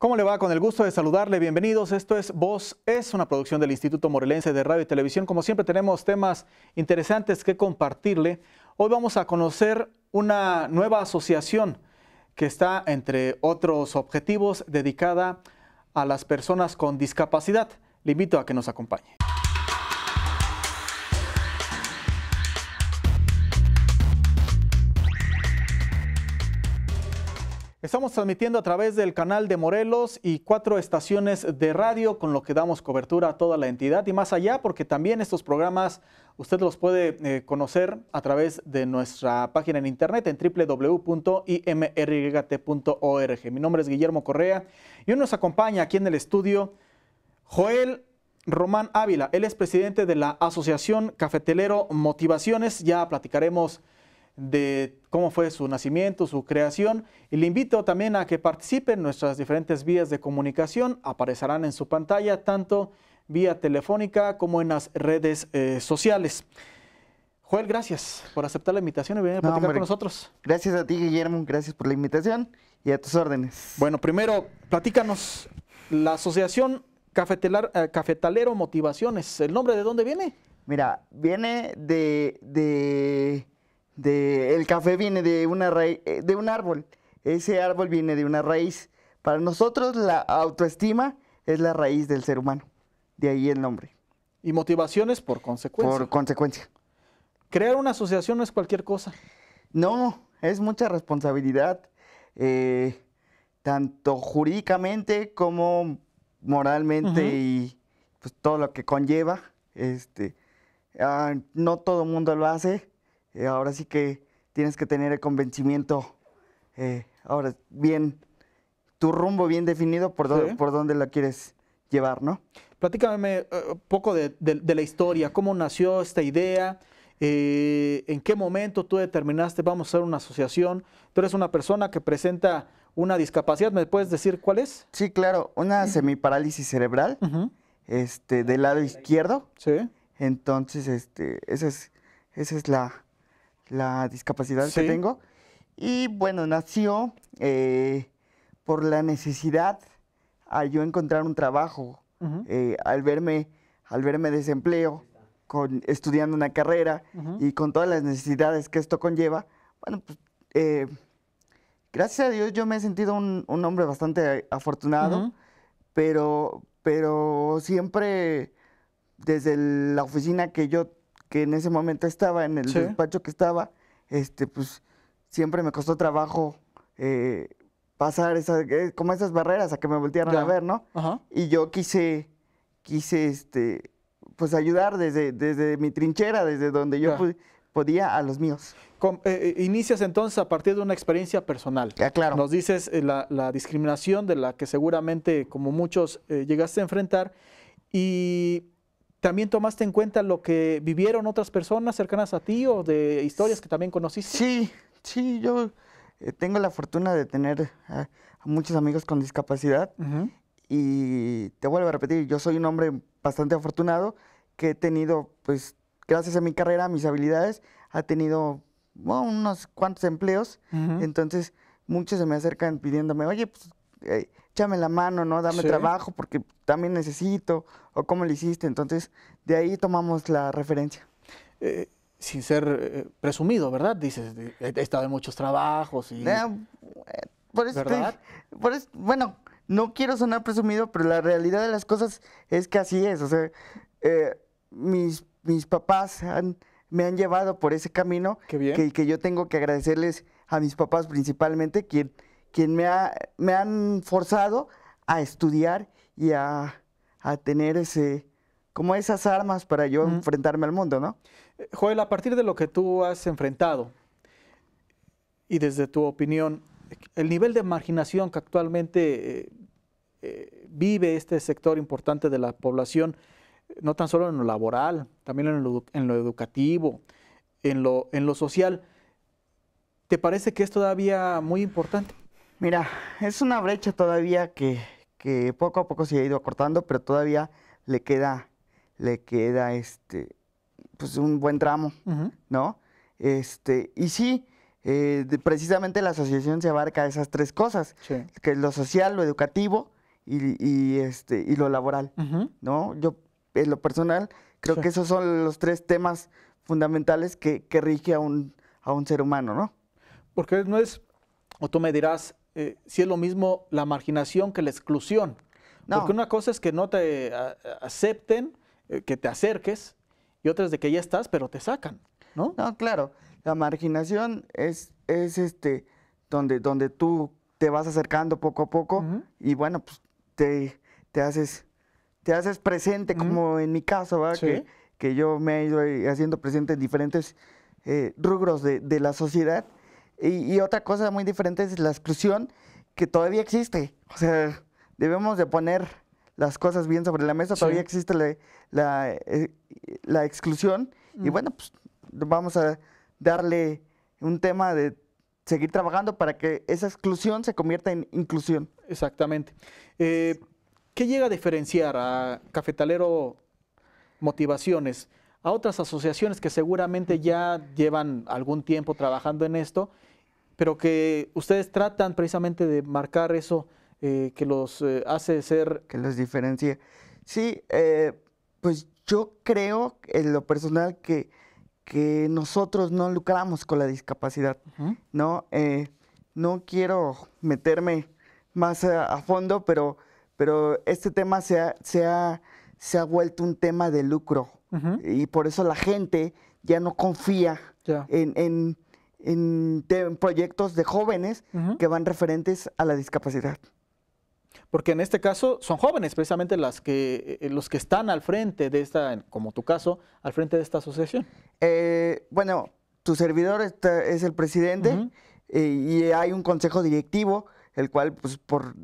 ¿Cómo le va? Con el gusto de saludarle. Bienvenidos. Esto es Voz Es, una producción del Instituto Morelense de Radio y Televisión. Como siempre tenemos temas interesantes que compartirle. Hoy vamos a conocer una nueva asociación que está, entre otros objetivos, dedicada a las personas con discapacidad. Le invito a que nos acompañe. Estamos transmitiendo a través del canal de Morelos y cuatro estaciones de radio, con lo que damos cobertura a toda la entidad y más allá, porque también estos programas usted los puede eh, conocer a través de nuestra página en internet en www.imrt.org. Mi nombre es Guillermo Correa y hoy nos acompaña aquí en el estudio Joel Román Ávila. Él es presidente de la Asociación Cafetelero Motivaciones. Ya platicaremos de cómo fue su nacimiento, su creación. Y le invito también a que participe en nuestras diferentes vías de comunicación. Aparecerán en su pantalla tanto vía telefónica como en las redes eh, sociales. Joel, gracias por aceptar la invitación y venir a platicar con nosotros. Gracias a ti, Guillermo. Gracias por la invitación y a tus órdenes. Bueno, primero, platícanos. La Asociación eh, Cafetalero Motivaciones, ¿el nombre de dónde viene? Mira, viene de el café viene de una eh, de un árbol. Ese árbol viene de una raíz. Para nosotros la autoestima es la raíz del ser humano. De ahí el nombre. Y motivaciones por consecuencia. Por consecuencia. Crear una asociación no es cualquier cosa. No, es mucha responsabilidad, eh, tanto jurídicamente como moralmente y pues, todo lo que conlleva. Este, ah, no todo el mundo lo hace. Eh, ahora sí que tienes que tener el convencimiento, eh, ahora bien, tu rumbo bien definido por, por dónde la quieres llevar, ¿no? Platícame un eh, poco de, la historia, cómo nació esta idea, en qué momento tú determinaste, vamos a hacer una asociación, tú eres una persona que presenta una discapacidad, ¿me puedes decir cuál es? Sí, claro, una semiparálisis cerebral, este, del lado izquierdo. Sí. Entonces, este, esa es, esa es la, la discapacidad que tengo. Y bueno, nació eh, por la necesidad a yo encontrar un trabajo. Eh, al verme, al verme desempleo, con, estudiando una carrera y con todas las necesidades que esto conlleva, bueno, pues, eh, gracias a Dios yo me he sentido un, hombre bastante afortunado, pero, pero siempre desde la oficina que yo que en ese momento estaba, en el despacho que estaba, este, pues siempre me costó trabajo eh, pasar esas, eh, como esas barreras a que me voltearan a ver, ¿no? Y yo quise, quise, este, pues ayudar desde, desde mi trinchera, desde donde yo podía a los míos. Eh, inicias entonces a partir de una experiencia personal. Ah, claro. Nos dices la, la, discriminación de la que seguramente, como muchos, llegaste a enfrentar y ¿También tomaste en cuenta lo que vivieron otras personas cercanas a ti o de historias que también conociste? Sí, sí, yo eh, tengo la fortuna de tener a, muchos amigos con discapacidad y te vuelvo a repetir, yo soy un hombre bastante afortunado que he tenido, pues, gracias a mi carrera, a mis habilidades, ha tenido unos cuantos empleos, entonces muchos se me acercan pidiéndome, oye, pues, eh, échame la mano, ¿no? Dame trabajo porque también necesito, o cómo lo hiciste. Entonces, de ahí tomamos la referencia. Eh, sin ser eh, presumido, ¿verdad? Dices, he, estado en muchos trabajos y... Ah, eh, por eso ¿verdad? bueno, no quiero sonar presumido, pero la realidad de las cosas es que así es. O sea, mis, mis papás me han llevado por ese camino Que, que yo tengo que agradecerles a mis papás principalmente, quien quien me, me han forzado a estudiar y a, tener ese, como esas armas para yo enfrentarme al mundo, ¿no? Eh, Joel, a partir de lo que tú has enfrentado y desde tu opinión, el nivel de marginación que actualmente eh, eh, vive este sector importante de la población, no tan solo en lo laboral, también en lo, educativo, en lo, en lo social, ¿te parece que es todavía muy importante? Mira, es una brecha todavía que, poco a poco se ha ido acortando, pero todavía le queda, le queda este, pues un buen tramo, ¿no? Este, y sí, eh, precisamente la asociación se abarca esas tres cosas, que lo social, lo educativo y, este, y lo laboral, ¿no? Yo, en lo personal, creo que esos son los tres temas fundamentales que, que rige a un, a un ser humano, ¿no? Porque no es, o tú me dirás, eh, si es lo mismo la marginación que la exclusión. Porque una cosa es que no te acepten, eh, que te acerques, y otra es de que ya estás, pero te sacan, ¿no? No, claro. La marginación es, es este, donde, donde tú te vas acercando poco a poco y bueno, pues, te, te, haces, te haces presente, como en mi caso, Que, yo me he ido eh, haciendo presente en diferentes rubros de, de la sociedad y, otra cosa muy diferente es la exclusión que todavía existe. O sea, debemos de poner las cosas bien sobre la mesa. Todavía existe la, eh, exclusión. Y mm. bueno, pues vamos a darle un tema de seguir trabajando para que esa exclusión se convierta en inclusión. Exactamente. Eh, ¿Qué llega a diferenciar a Cafetalero Motivaciones a otras asociaciones que seguramente ya llevan algún tiempo trabajando en esto pero que ustedes tratan precisamente de marcar eso eh, que los eh, hace ser... Que los diferencia. Sí, eh, pues yo creo en lo personal que, que nosotros no lucramos con la discapacidad, ¿no? quiero meterme más a, fondo, pero, pero este tema se ha, se ha, se ha vuelto un tema de lucro. Y por eso la gente ya no confía en, en, proyectos de jóvenes que van referentes a la discapacidad. Porque en este caso son jóvenes precisamente las que, eh, los que están al frente de esta, como tu caso, al frente de esta asociación. Eh, bueno, tu servidor es el presidente eh, y hay un consejo directivo, el cual, pues, por...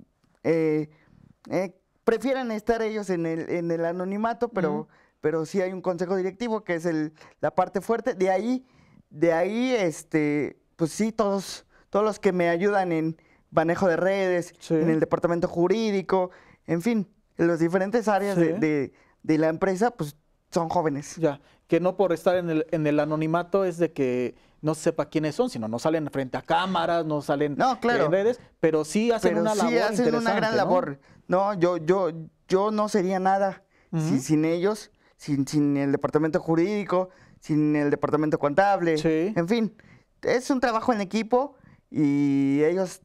prefieren estar ellos en el, en el anonimato, pero, pero sí hay un consejo directivo que es el, la parte fuerte. De ahí de ahí, este, pues sí, todos, todos los que me ayudan en manejo de redes, en el departamento jurídico, en fin, en las diferentes áreas de, la empresa, pues son jóvenes. Ya, que no por estar en el, en el anonimato es de que no sepa quiénes son, sino no salen frente a cámaras, no salen en redes, pero sí hacen una sí hacen una gran labor. No, yo, yo, yo no sería nada sin, sin ellos, sin, sin el departamento jurídico, sin el departamento contable. En fin, es un trabajo en equipo y ellos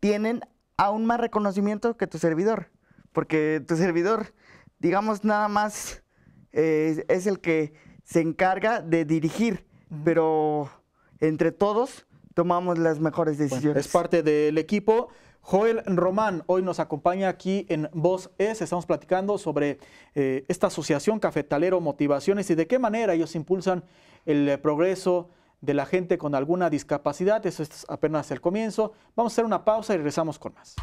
tienen aún más reconocimiento que tu servidor, porque tu servidor, digamos, nada más eh, es el que se encarga de dirigir, pero entre todos tomamos las mejores decisiones. es parte del equipo. Joel Román hoy nos acompaña aquí en Voz Es Estamos platicando sobre eh, esta asociación cafetalero Motivaciones y de qué manera ellos impulsan el progreso de la gente con alguna discapacidad. Eso es apenas el comienzo. Vamos a hacer una pausa y regresamos con más.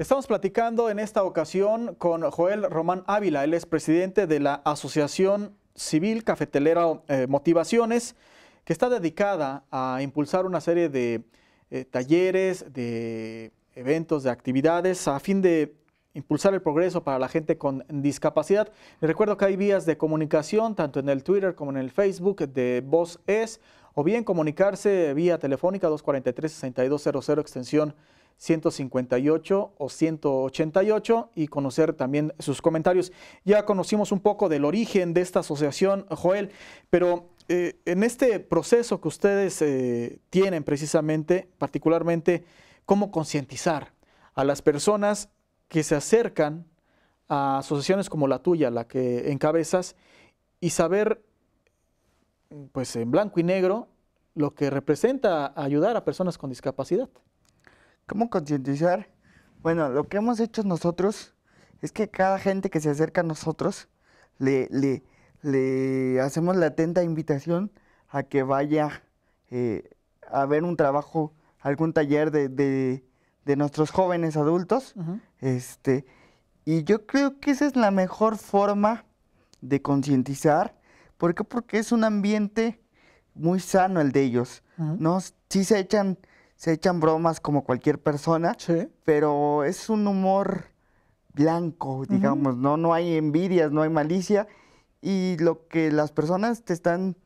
Estamos platicando en esta ocasión con Joel Román Ávila, él es presidente de la Asociación Civil Cafetelera eh, Motivaciones, que está dedicada a impulsar una serie de eh, talleres, de eventos, de actividades, a fin de impulsar el progreso para la gente con discapacidad. Les recuerdo que hay vías de comunicación, tanto en el Twitter como en el Facebook de Voz Es, o bien comunicarse vía telefónica 243-6200 extensión 158 o 188 y conocer también sus comentarios. Ya conocimos un poco del origen de esta asociación, Joel, pero eh, en este proceso que ustedes eh, tienen precisamente, particularmente, ¿cómo concientizar a las personas que se acercan a asociaciones como la tuya, la que encabezas, y saber, pues en blanco y negro, lo que representa ayudar a personas con discapacidad? ¿Cómo concientizar? Bueno, lo que hemos hecho nosotros es que cada gente que se acerca a nosotros le, le, hacemos la atenta invitación a que vaya eh, a ver un trabajo, algún taller de, de, nuestros jóvenes adultos. este, y yo creo que esa es la mejor forma de concientizar. ¿Por qué? Porque es un ambiente muy sano el de ellos. Si ¿no? se echan se echan bromas como cualquier persona, pero es un humor blanco, digamos, ¿no? No hay envidias, no hay malicia. Y lo que las personas te están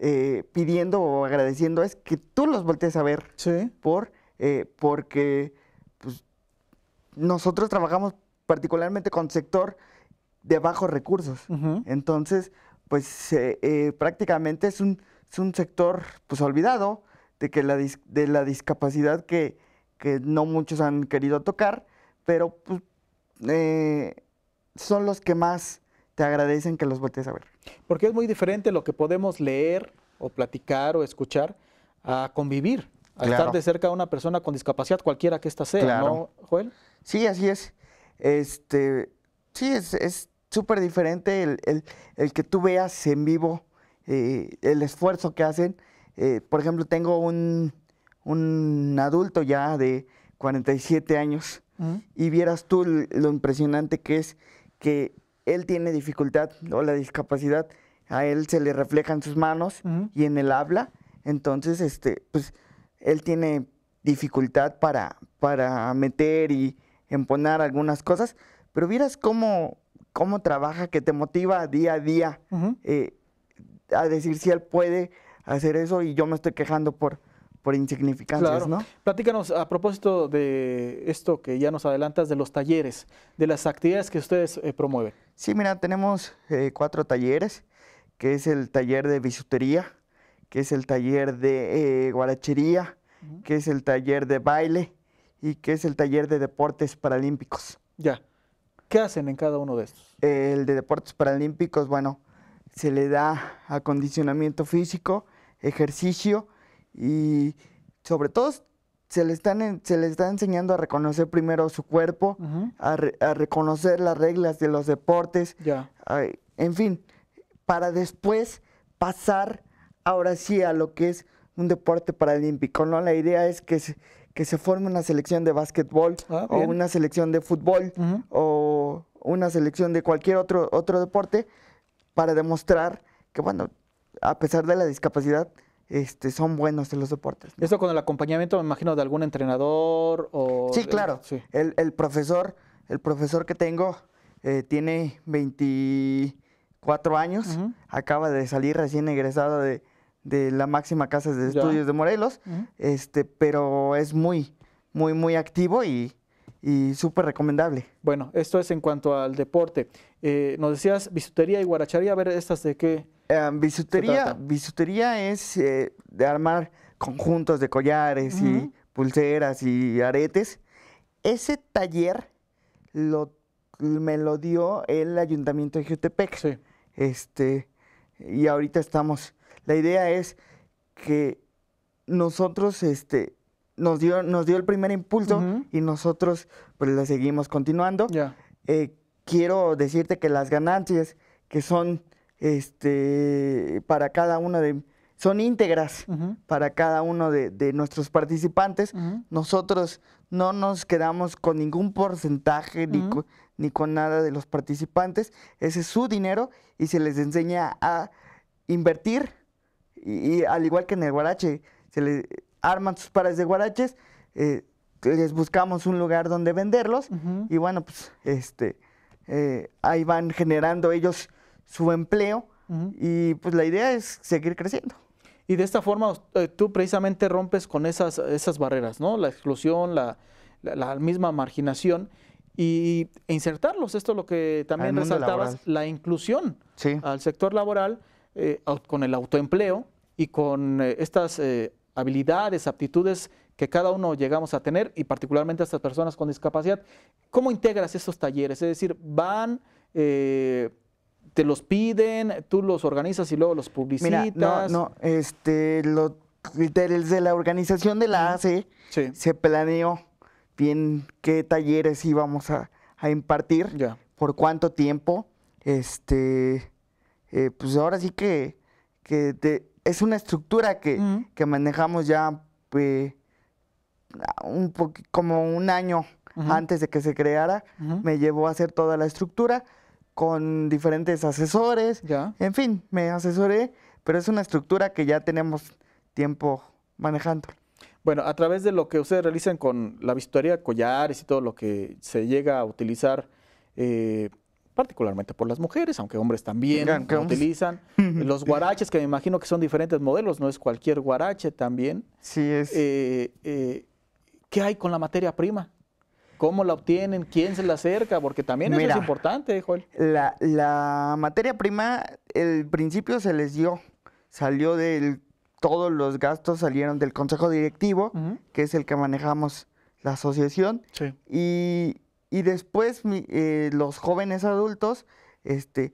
eh, pidiendo o agradeciendo es que tú los voltees a ver. Por, eh, porque pues, nosotros trabajamos particularmente con sector de bajos recursos. Entonces, pues eh, prácticamente es un, es un sector pues olvidado, de, que la, de la discapacidad que, no muchos han querido tocar, pero pues, eh, son los que más te agradecen que los voltees a ver. Porque es muy diferente lo que podemos leer o platicar o escuchar a convivir, a estar de cerca de una persona con discapacidad, cualquiera que ésta sea, ¿no, Joel? Sí, así es. Este, sí, es súper diferente el, que tú veas en vivo eh, el esfuerzo que hacen eh, por ejemplo, tengo un, adulto ya de 47 años y vieras tú lo impresionante que es que él tiene dificultad o la discapacidad, a él se le refleja en sus manos y en el habla, entonces, este, pues, él tiene dificultad para, para meter y emponer algunas cosas, pero vieras cómo, cómo trabaja, que te motiva día a día eh, a decir si él puede, hacer eso y yo me estoy quejando por, por insignificancias, ¿no? Platícanos a propósito de esto que ya nos adelantas, de los talleres, de las actividades que ustedes eh, promueven. Sí, mira, tenemos eh, cuatro talleres, que es el taller de bisutería, que es el taller de eh, guarachería, que es el taller de baile y que es el taller de deportes paralímpicos. Ya. ¿Qué hacen en cada uno de estos? El de deportes paralímpicos, bueno, se le da acondicionamiento físico, ejercicio y sobre todo se le, están se le está enseñando a reconocer primero su cuerpo, a, reconocer las reglas de los deportes, en fin, para después pasar ahora sí a lo que es un deporte paralímpico, ¿no? La idea es que se, que se forme una selección de básquetbol ah, o una selección de fútbol o una selección de cualquier otro, otro deporte para demostrar que, bueno, a pesar de la discapacidad, este, son buenos en los deportes. Eso con el acompañamiento, me imagino, de algún entrenador o... Sí, claro. El, profesor, el profesor que tengo eh, tiene 24 años, acaba de salir recién egresado de, la máxima casa de estudios de Morelos, este, pero es muy, muy, muy activo y y súper recomendable. Bueno, esto es en cuanto al deporte. Eh, nos decías bisutería y guaracharía, a ver, ¿estas de qué? Em, bisutería, bisutería es eh, de armar conjuntos de collares y pulseras y aretes. Ese taller lo, me lo dio el ayuntamiento de Jutepec. Este, y ahorita estamos. La idea es que nosotros este, nos dio, nos dio el primer impulso y nosotros pues le seguimos continuando. Eh, quiero decirte que las ganancias que son este, para cada uno de, son íntegras para cada uno de, nuestros participantes. Nosotros no nos quedamos con ningún porcentaje ni, con, ni con nada de los participantes. Ese es su dinero y se les enseña a invertir. Y, al igual que en el Guarache, se les, arman sus pares de guaraches, eh, les buscamos un lugar donde venderlos y bueno, pues este, eh, ahí van generando ellos su empleo y pues la idea es seguir creciendo. Y de esta forma eh, tú precisamente rompes con esas, esas barreras, ¿no? La exclusión, la, misma marginación y, e insertarlos, esto es lo que también resaltabas, la inclusión al sector laboral con el autoempleo y con estas habilidades, aptitudes que cada uno llegamos a tener y particularmente a estas personas con discapacidad. ¿Cómo integras esos talleres? Es decir, van... Eh, te los piden, tú los organizas y luego los publicitas. no, no, este, desde la organización de la ACE se planeó bien qué talleres íbamos a, impartir, por cuánto tiempo, este, eh, pues ahora sí que, que te, es una estructura que, manejamos ya como un año antes de que se creara. Me llevó a hacer toda la estructura con diferentes asesores. En fin, me asesoré, pero es una estructura que ya tenemos tiempo manejando. Bueno, a través de lo que ustedes realizan con la vistoría, collares y todo lo que se llega a utilizar eh, particularmente por las mujeres, aunque hombres también lo utilizan. Los guaraches, que me imagino que son diferentes modelos, no es cualquier guarache también. Sí es. Eh, eh, ¿Qué hay con la materia prima? ¿Cómo la obtienen? ¿Quién se la acerca? Porque también es importante, Joel. La, la, materia prima, el principio se les dio. Salió del. Todos los gastos salieron del consejo directivo, que es el que manejamos la asociación. Sí. Y y después eh, los jóvenes adultos este,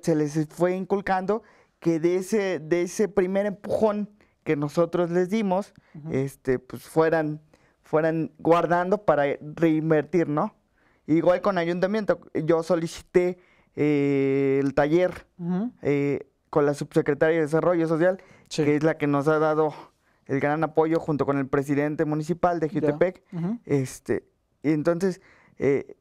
se les fue inculcando que de ese, de ese primer empujón que nosotros les dimos, este, pues fueran, fueran guardando para reinvertir, ¿no? Igual con ayuntamiento, yo solicité eh, el taller eh, con la subsecretaria de Desarrollo Social, que es la que nos ha dado el gran apoyo junto con el presidente municipal de Jutepec. este, y entonces, eh,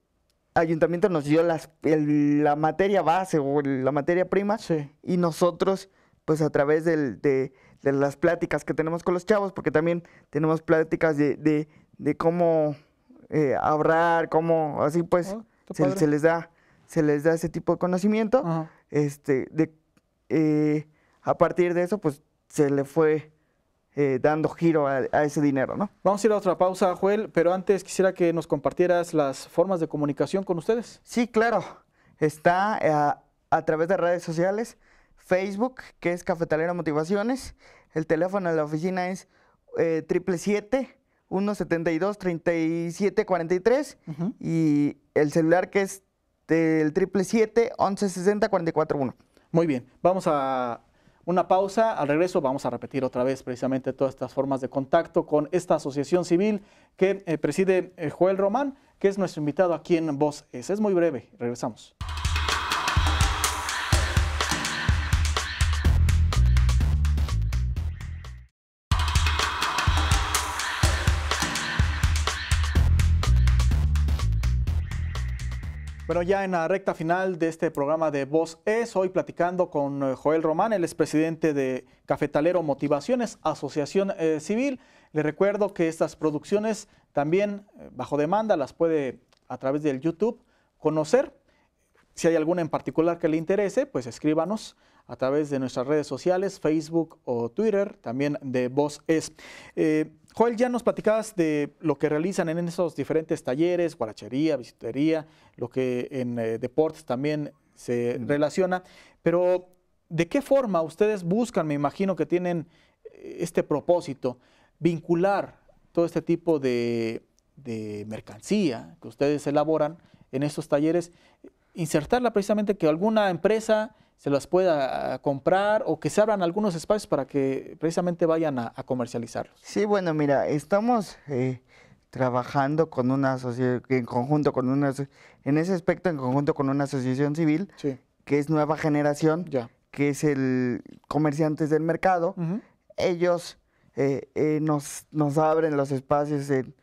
ayuntamiento nos dio las, la materia base o la materia prima y nosotros, pues a través de, las pláticas que tenemos con los chavos, porque también tenemos pláticas de, cómo eh, ahorrar, cómo así pues oh, se, les da se les da ese tipo de conocimiento, este, de, eh, a partir de eso pues se le fue eh, dando giro a, ese dinero. ¿no? Vamos a ir a otra pausa, Joel, pero antes quisiera que nos compartieras las formas de comunicación con ustedes. Sí, claro. Está eh, a, través de redes sociales, Facebook, que es Cafetalera Motivaciones, el teléfono de la oficina es eh, uno 172-3743 y el celular que es el 777 1160 441. Muy bien, vamos a una pausa. Al regreso vamos a repetir otra vez precisamente todas estas formas de contacto con esta asociación civil que eh, preside eh, Joel Román, que es nuestro invitado aquí en Voz Es muy breve. Regresamos. Bueno, ya en la recta final de este programa de Voz Es, hoy platicando con eh, Joel Román, el expresidente de Cafetalero Motivaciones, Asociación eh, Civil. Le recuerdo que estas producciones también eh, bajo demanda las puede a través del YouTube conocer. Si hay alguna en particular que le interese, pues escríbanos a través de nuestras redes sociales, Facebook o Twitter, también de Voz Es. Eh, Joel, ya nos platicabas de lo que realizan en esos diferentes talleres, guarachería, visitería, lo que en eh, deportes también se mm. relaciona, pero ¿de qué forma ustedes buscan, me imagino que tienen eh, este propósito, vincular todo este tipo de, de mercancía que ustedes elaboran en esos talleres, insertarla precisamente que alguna empresa se las pueda ah, comprar o que se abran algunos espacios para que precisamente vayan a, comercializarlos. Sí, bueno, mira, estamos eh, trabajando con una en conjunto con una en ese aspecto en conjunto con una asociación civil que es Nueva Generación, que es el comerciantes del mercado. Ellos eh, eh, nos, nos abren los espacios en,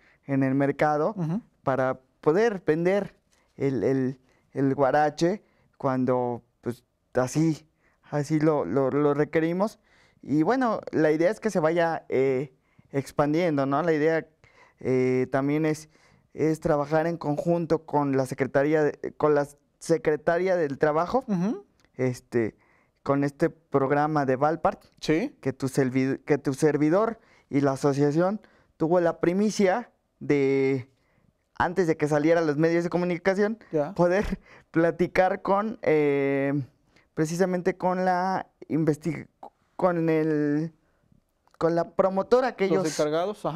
el mercado para poder vender el, el guarache cuando así, así lo, requerimos. Y bueno, la idea es que se vaya eh, expandiendo, ¿no? La idea eh, también es, es trabajar en conjunto con la Secretaría, con la Secretaría del Trabajo, este, con este programa de Valpart, ¿Sí? que, tu que tu servidor y la asociación tuvo la primicia de, antes de que salieran los medios de comunicación, poder platicar con... Eh, precisamente con la con el con la promotora que ellos,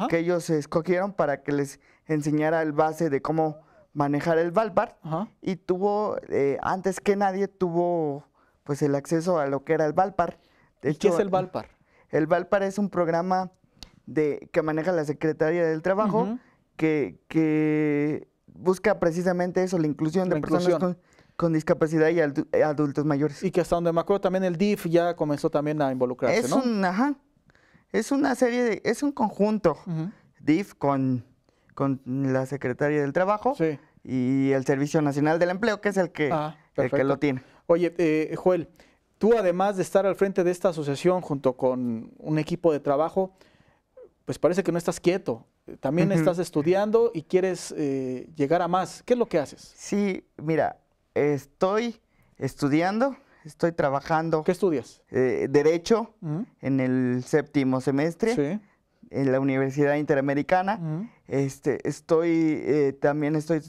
que ellos escogieron para que les enseñara el base de cómo manejar el Valpar y tuvo eh, antes que nadie tuvo pues el acceso a lo que era el Valpar. ¿Qué es el Valpar? El Valpar es un programa de, que maneja la Secretaría del Trabajo que, que, busca precisamente eso, la inclusión de personas con con discapacidad y eh, adultos mayores. Y que hasta donde me acuerdo también el DIF ya comenzó también a involucrarse, es Un, ajá, es una serie, de, es un conjunto DIF con, con la Secretaría del Trabajo y el Servicio Nacional del Empleo, que es el que, ah, lo tiene. Oye, eh, Joel, tú además de estar al frente de esta asociación junto con un equipo de trabajo, pues parece que no estás quieto. También estás estudiando y quieres eh, llegar a más. ¿Qué es lo que haces? Sí, mira, Estoy estudiando, estoy trabajando. ¿Qué estudias? Eh, derecho mm. en el séptimo semestre. En la Universidad Interamericana. Mm. este, estoy, eh, también estoy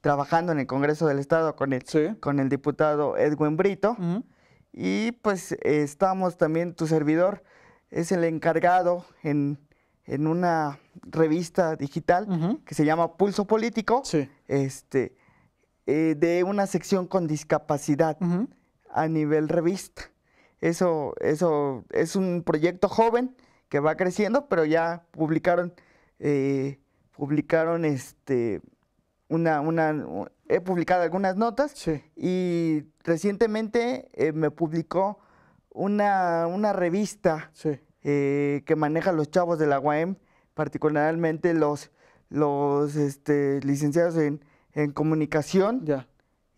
trabajando en el Congreso del Estado con el, con el diputado Edwin Brito. Mm. Y pues estamos también, tu servidor es el encargado en, en una revista digital que se llama Pulso Político. Sí. Este, eh, de una sección con discapacidad a nivel revista. Eso, eso es un proyecto joven que va creciendo, pero ya publicaron, eh, publicaron este, una, una, he publicado algunas notas y recientemente eh, me publicó una, revista que maneja los chavos de la UAM, particularmente los, los este, licenciados en en comunicación, ya.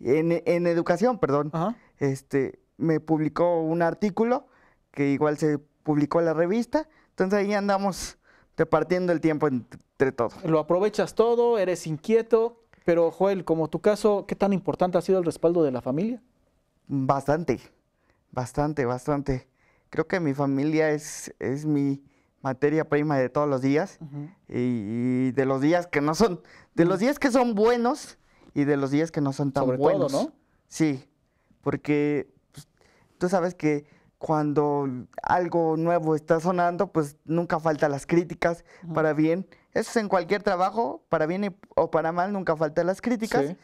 En, educación, perdón, este, me publicó un artículo que igual se publicó en la revista. Entonces ahí andamos repartiendo el tiempo entre todos. Lo aprovechas todo, eres inquieto, pero Joel, como tu caso, ¿qué tan importante ha sido el respaldo de la familia? Bastante, bastante, bastante. Creo que mi familia es, es mi, materia prima de todos los días y, de los días que no son, de los mm. días que son buenos y de los días que no son tan buenos. ¿no? Sí, porque pues, tú sabes que cuando algo nuevo está sonando, pues nunca faltan las críticas para bien. Eso es en cualquier trabajo, para bien o para mal, nunca faltan las críticas.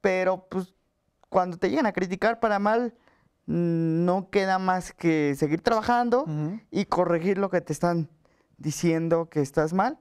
Pero pues cuando te llegan a criticar para mal, no queda más que seguir trabajando y corregir lo que te están diciendo que estás mal.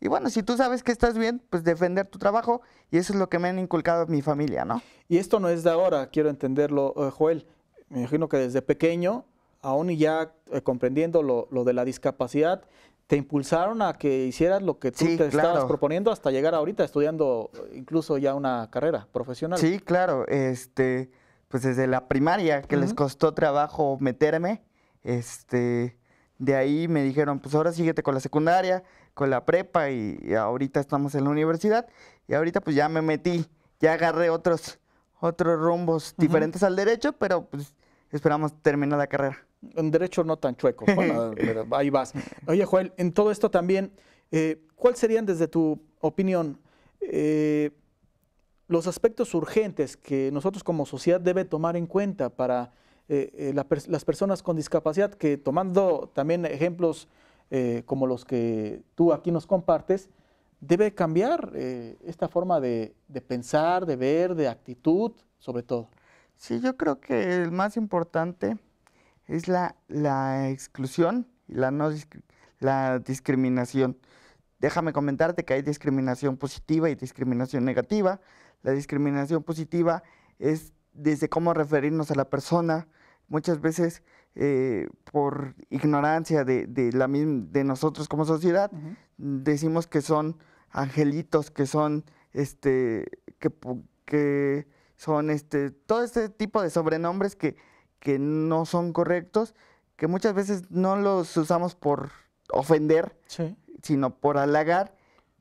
Y bueno, si tú sabes que estás bien, pues defender tu trabajo y eso es lo que me han inculcado mi familia, ¿no? Y esto no es de ahora, quiero entenderlo, eh, Joel. Me imagino que desde pequeño, aún y ya eh, comprendiendo lo, de la discapacidad, te impulsaron a que hicieras lo que tú te estabas proponiendo hasta llegar ahorita estudiando eh, incluso ya una carrera profesional. Sí, claro, este pues desde la primaria, que les costó trabajo meterme, este, de ahí me dijeron, pues ahora síguete con la secundaria, con la prepa y, ahorita estamos en la universidad y ahorita pues ya me metí, ya agarré otros, otros rumbos diferentes al derecho, pero pues esperamos terminar la carrera. En derecho no tan chueco, ahí vas. Oye Joel, en todo esto también, eh, ¿cuál serían desde tu opinión? Eh, los aspectos urgentes que nosotros como sociedad debe tomar en cuenta para eh, eh, las personas con discapacidad, que tomando también ejemplos eh, como los que tú aquí nos compartes, debe cambiar esta forma de, pensar, de ver, de actitud, sobre todo. Sí, yo creo que el más importante es la, exclusión y la discriminación. Déjame comentarte que hay discriminación positiva y discriminación negativa. La discriminación positiva es desde cómo referirnos a la persona, muchas veces eh, por ignorancia de, nosotros como sociedad, decimos que son angelitos, que son, este, que, que son, este, todo este tipo de sobrenombres que, que no son correctos, que muchas veces no los usamos por ofender, sino por halagar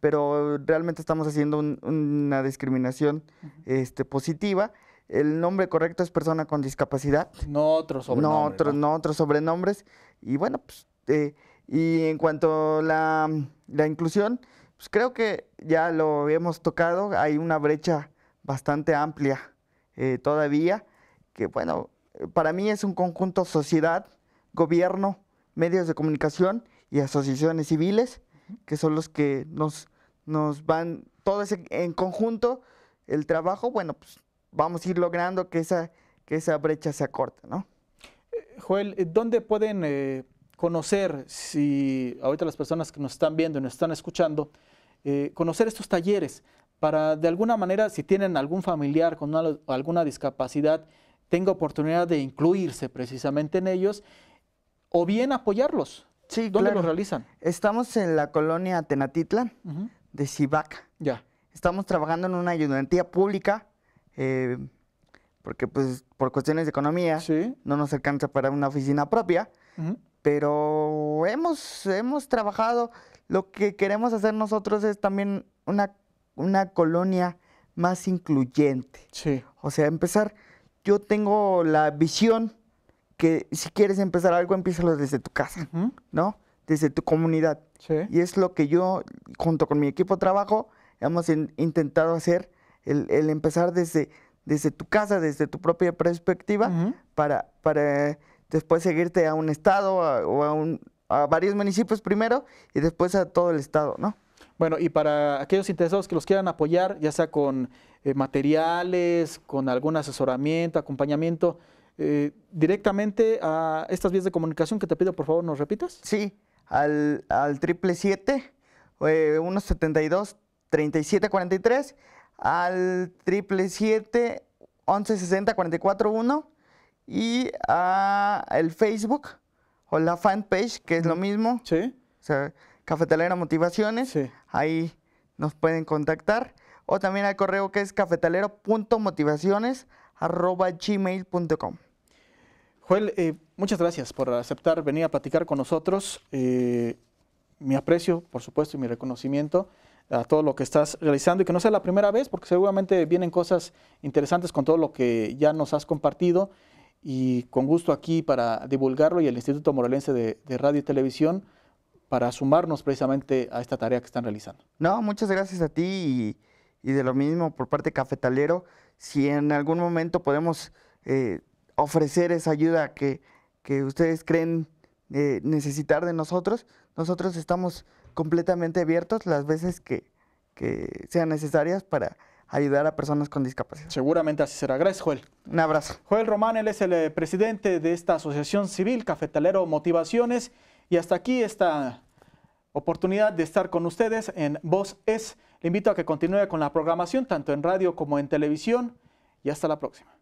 pero realmente estamos haciendo una discriminación este, positiva. El nombre correcto es persona con discapacidad. No otros sobrenombres. No, ¿no? otros sobrenombres. Y bueno, pues, eh, y en cuanto a la, inclusión, pues creo que ya lo hemos tocado, hay una brecha bastante amplia eh, todavía, que bueno, para mí es un conjunto sociedad, gobierno, medios de comunicación y asociaciones civiles, que son los que nos nos van todos en conjunto el trabajo, bueno, pues vamos a ir logrando que esa, que esa brecha se acorte, ¿no? Eh, Joel, eh, ¿dónde pueden eh, conocer, si ahorita las personas que nos están viendo y nos están escuchando, conocer estos talleres para de alguna manera, si tienen algún familiar con alguna discapacidad, tenga oportunidad de incluirse precisamente en ellos o bien apoyarlos? Sí, ¿Dónde los realizan? Estamos en la colonia Tenatitlan, de CIVAC. Ya. Estamos trabajando en una ayudantía pública, eh, porque pues por cuestiones de economía no nos alcanza para una oficina propia, pero hemos, hemos trabajado, lo que queremos hacer nosotros es también una, una colonia más incluyente. Sí. O sea, empezar, yo tengo la visión que si quieres empezar algo, empiézalo desde tu casa, ¿no? desde tu comunidad. Y es lo que yo, junto con mi equipo de trabajo, hemos intentado hacer, el, empezar desde, desde tu casa, desde tu propia perspectiva, para, para después seguirte a un estado o a, un, a varios municipios primero y después a todo el estado, ¿no? Bueno, y para aquellos interesados que los quieran apoyar, ya sea con eh, materiales, con algún asesoramiento, acompañamiento, eh, directamente a estas vías de comunicación que te pido, por favor, nos repitas. Sí, al, al 777, eh, 172 3743, al 777 1160 441 y al el Facebook o la fanpage, que es lo mismo. Sí. O Cafetalera Motivaciones. Ahí nos pueden contactar. O también al correo que es cafetalero.motivaciones Joel, eh, muchas gracias por aceptar venir a platicar con nosotros. Eh, mi aprecio, por supuesto, y mi reconocimiento a todo lo que estás realizando y que no sea la primera vez, porque seguramente vienen cosas interesantes con todo lo que ya nos has compartido y con gusto aquí para divulgarlo y el Instituto Morelense de, Radio y Televisión para sumarnos precisamente a esta tarea que están realizando. No, muchas gracias a ti y, de lo mismo por parte de Cafetalero. Si en algún momento podemos eh, ofrecer esa ayuda que, que ustedes creen eh, necesitar de nosotros. Nosotros estamos completamente abiertos las veces que, que sean necesarias para ayudar a personas con discapacidad. Seguramente así será. Gracias, Joel. Un abrazo. Joel Román, él es el eh, presidente de esta asociación civil Cafetalero Motivaciones. Y hasta aquí esta oportunidad de estar con ustedes en Voz Es. Le invito a que continúe con la programación tanto en radio como en televisión. Y hasta la próxima.